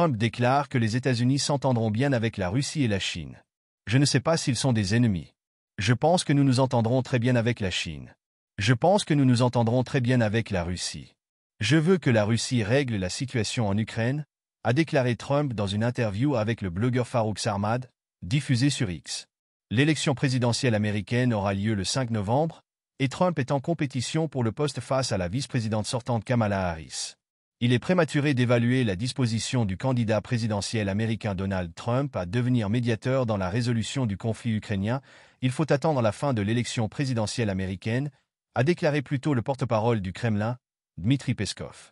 Trump déclare que les États-Unis s'entendront bien avec la Russie et la Chine. Je ne sais pas s'ils sont des ennemis. Je pense que nous nous entendrons très bien avec la Chine. Je pense que nous nous entendrons très bien avec la Russie. Je veux que la Russie règle la situation en Ukraine, a déclaré Trump dans une interview avec le blogueur Farouk Sarmad, diffusée sur X. L'élection présidentielle américaine aura lieu le 5 novembre, et Trump est en compétition pour le poste face à la vice-présidente sortante Kamala Harris il est prématuré d'évaluer la disposition du candidat présidentiel américain Donald Trump à devenir médiateur dans la résolution du conflit ukrainien, il faut attendre la fin de l'élection présidentielle américaine, a déclaré plutôt le porte-parole du Kremlin, Dmitri Peskov.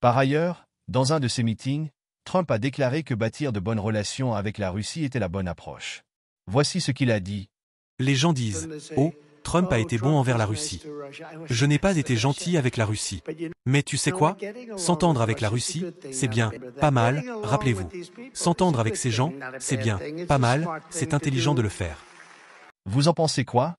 Par ailleurs, dans un de ses meetings, Trump a déclaré que bâtir de bonnes relations avec la Russie était la bonne approche. Voici ce qu'il a dit. Les gens disent, oh, Trump a été bon envers la Russie. Je n'ai pas été gentil avec la Russie. Mais tu sais quoi S'entendre avec la Russie, c'est bien, pas mal, rappelez-vous. S'entendre avec ces gens, c'est bien, pas mal, c'est intelligent de le faire. Vous en pensez quoi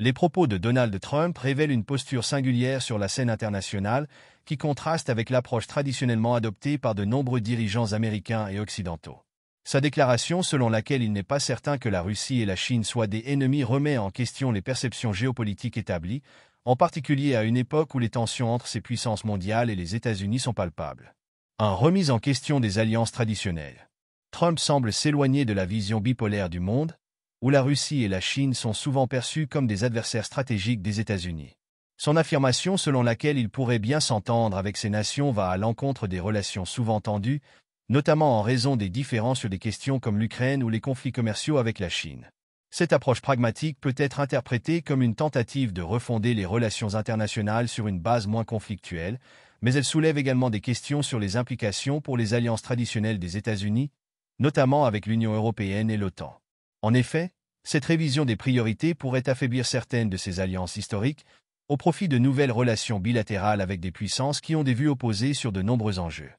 les propos de Donald Trump révèlent une posture singulière sur la scène internationale qui contraste avec l'approche traditionnellement adoptée par de nombreux dirigeants américains et occidentaux. Sa déclaration selon laquelle il n'est pas certain que la Russie et la Chine soient des ennemis remet en question les perceptions géopolitiques établies, en particulier à une époque où les tensions entre ces puissances mondiales et les États-Unis sont palpables. Un Remise en question des alliances traditionnelles. Trump semble s'éloigner de la vision bipolaire du monde, où la Russie et la Chine sont souvent perçues comme des adversaires stratégiques des États-Unis. Son affirmation selon laquelle il pourrait bien s'entendre avec ces nations va à l'encontre des relations souvent tendues notamment en raison des différences sur des questions comme l'Ukraine ou les conflits commerciaux avec la Chine. Cette approche pragmatique peut être interprétée comme une tentative de refonder les relations internationales sur une base moins conflictuelle, mais elle soulève également des questions sur les implications pour les alliances traditionnelles des États-Unis, notamment avec l'Union européenne et l'OTAN. En effet, cette révision des priorités pourrait affaiblir certaines de ces alliances historiques, au profit de nouvelles relations bilatérales avec des puissances qui ont des vues opposées sur de nombreux enjeux.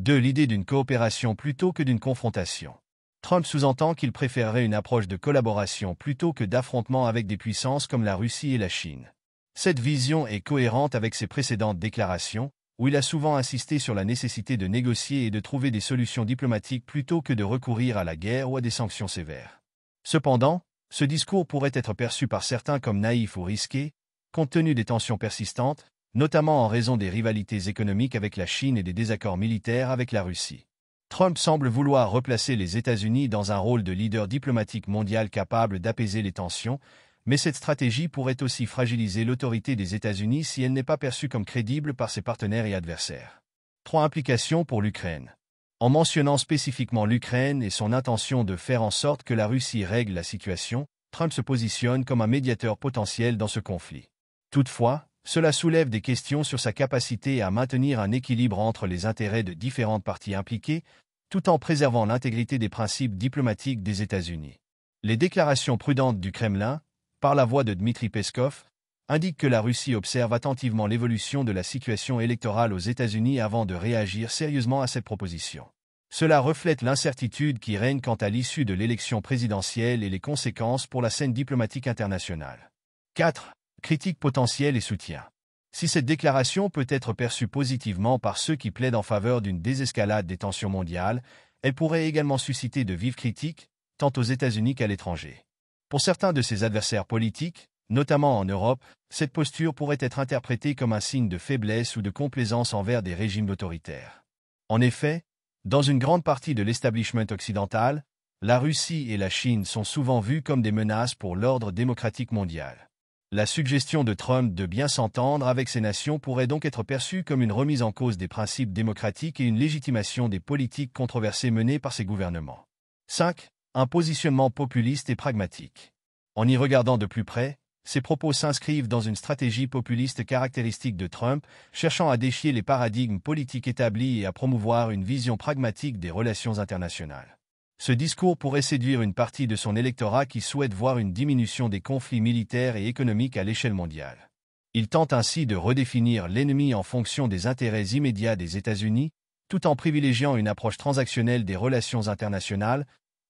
2. L'idée d'une coopération plutôt que d'une confrontation. Trump sous-entend qu'il préférerait une approche de collaboration plutôt que d'affrontement avec des puissances comme la Russie et la Chine. Cette vision est cohérente avec ses précédentes déclarations, où il a souvent insisté sur la nécessité de négocier et de trouver des solutions diplomatiques plutôt que de recourir à la guerre ou à des sanctions sévères. Cependant, ce discours pourrait être perçu par certains comme naïf ou risqué, compte tenu des tensions persistantes, notamment en raison des rivalités économiques avec la Chine et des désaccords militaires avec la Russie. Trump semble vouloir replacer les États-Unis dans un rôle de leader diplomatique mondial capable d'apaiser les tensions, mais cette stratégie pourrait aussi fragiliser l'autorité des États-Unis si elle n'est pas perçue comme crédible par ses partenaires et adversaires. Trois implications pour l'Ukraine. En mentionnant spécifiquement l'Ukraine et son intention de faire en sorte que la Russie règle la situation, Trump se positionne comme un médiateur potentiel dans ce conflit. Toutefois, cela soulève des questions sur sa capacité à maintenir un équilibre entre les intérêts de différentes parties impliquées, tout en préservant l'intégrité des principes diplomatiques des États-Unis. Les déclarations prudentes du Kremlin, par la voix de Dmitri Peskov, indiquent que la Russie observe attentivement l'évolution de la situation électorale aux États-Unis avant de réagir sérieusement à cette proposition. Cela reflète l'incertitude qui règne quant à l'issue de l'élection présidentielle et les conséquences pour la scène diplomatique internationale. 4 critique potentielle et soutien. Si cette déclaration peut être perçue positivement par ceux qui plaident en faveur d'une désescalade des tensions mondiales, elle pourrait également susciter de vives critiques, tant aux États-Unis qu'à l'étranger. Pour certains de ses adversaires politiques, notamment en Europe, cette posture pourrait être interprétée comme un signe de faiblesse ou de complaisance envers des régimes autoritaires. En effet, dans une grande partie de l'establishment occidental, la Russie et la Chine sont souvent vues comme des menaces pour l'ordre démocratique mondial. La suggestion de Trump de bien s'entendre avec ces nations pourrait donc être perçue comme une remise en cause des principes démocratiques et une légitimation des politiques controversées menées par ces gouvernements. 5. Un positionnement populiste et pragmatique. En y regardant de plus près, ces propos s'inscrivent dans une stratégie populiste caractéristique de Trump, cherchant à déchier les paradigmes politiques établis et à promouvoir une vision pragmatique des relations internationales. Ce discours pourrait séduire une partie de son électorat qui souhaite voir une diminution des conflits militaires et économiques à l'échelle mondiale. Il tente ainsi de redéfinir l'ennemi en fonction des intérêts immédiats des États-Unis, tout en privilégiant une approche transactionnelle des relations internationales,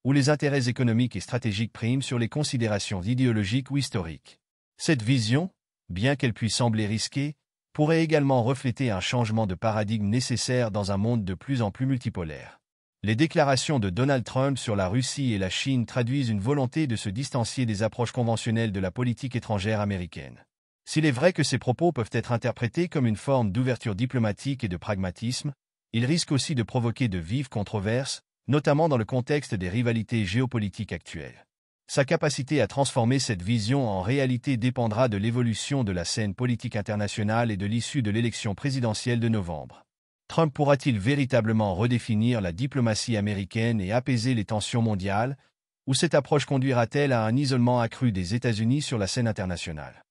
où les intérêts économiques et stratégiques priment sur les considérations idéologiques ou historiques. Cette vision, bien qu'elle puisse sembler risquée, pourrait également refléter un changement de paradigme nécessaire dans un monde de plus en plus multipolaire les déclarations de Donald Trump sur la Russie et la Chine traduisent une volonté de se distancier des approches conventionnelles de la politique étrangère américaine. S'il est vrai que ces propos peuvent être interprétés comme une forme d'ouverture diplomatique et de pragmatisme, ils risquent aussi de provoquer de vives controverses, notamment dans le contexte des rivalités géopolitiques actuelles. Sa capacité à transformer cette vision en réalité dépendra de l'évolution de la scène politique internationale et de l'issue de l'élection présidentielle de novembre. Trump pourra-t-il véritablement redéfinir la diplomatie américaine et apaiser les tensions mondiales, ou cette approche conduira-t-elle à un isolement accru des États-Unis sur la scène internationale